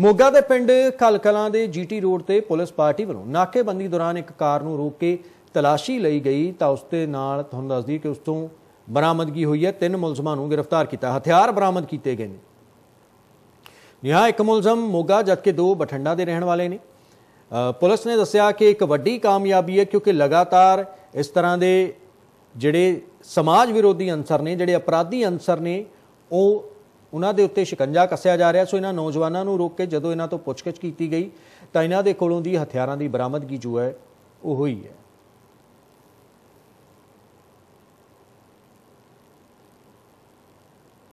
ਮੋਗਾ ਦੇ ਪਿੰਡ ਕਲਕਲਾਂ ਦੇ ਜੀਟੀ ਰੋਡ ਤੇ ਪੁਲਿਸ ਪਾਰਟੀ ਵੱਲੋਂ ਨਾਕੇਬੰਦੀ ਦੌਰਾਨ ਇੱਕ ਕਾਰ ਨੂੰ ਰੋਕ ਕੇ ਤਲਾਸ਼ੀ ਲਈ ਗਈ ਤਾਂ ਉਸ ਦੇ ਨਾਲ ਤੁਹਾਨੂੰ ਦੱਸਦੀ ਕਿ ਉਸ ਤੋਂ ਬਰਾਮਦਗੀ ਹੋਈ ਹੈ ਤਿੰਨ ਮੁਲਜ਼ਮਾਂ ਨੂੰ ਗ੍ਰਿਫਤਾਰ ਕੀਤਾ ਹਥਿਆਰ ਬਰਾਮਦ ਕੀਤੇ ਗਏ ਨੇ ਨਿਹਾ ਇੱਕ ਮੁਲਜ਼ਮ ਮੋਗਾ ਜਦਕਿ ਦੋ ਬਠਿੰਡਾ ਦੇ ਰਹਿਣ ਵਾਲੇ ਨੇ ਪੁਲਿਸ ਨੇ ਦੱਸਿਆ ਕਿ ਇੱਕ ਵੱਡੀ ਕਾਮਯਾਬੀ ਹੈ ਕਿਉਂਕਿ ਲਗਾਤਾਰ ਇਸ ਤਰ੍ਹਾਂ ਦੇ ਜਿਹੜੇ ਸਮਾਜ ਵਿਰੋਧੀ ਅੰਸਰ ਨੇ ਜਿਹੜੇ ਅਪਰਾਧੀ ਅੰਸਰ ਨੇ ਉਹ ਉਹਨਾਂ ਦੇ ਉੱਤੇ ਸ਼ਿਕੰਜਾ ਕੱਸਿਆ ਜਾ ਰਿਹਾ ਸੋ ਇਹਨਾਂ ਨੌਜਵਾਨਾਂ ਨੂੰ ਰੋਕ ਕੇ ਜਦੋਂ ਇਹਨਾਂ ਤੋਂ ਪੁੱਛਗਿੱਛ ਕੀਤੀ ਗਈ ਤਾਂ ਇਹਨਾਂ ਦੇ ਕੋਲੋਂ ਦੀ ਹਥਿਆਰਾਂ ਦੀ ਬਰਾਮਦਗੀ ਜੋ ਹੈ ਉਹ ਹੋਈ ਹੈ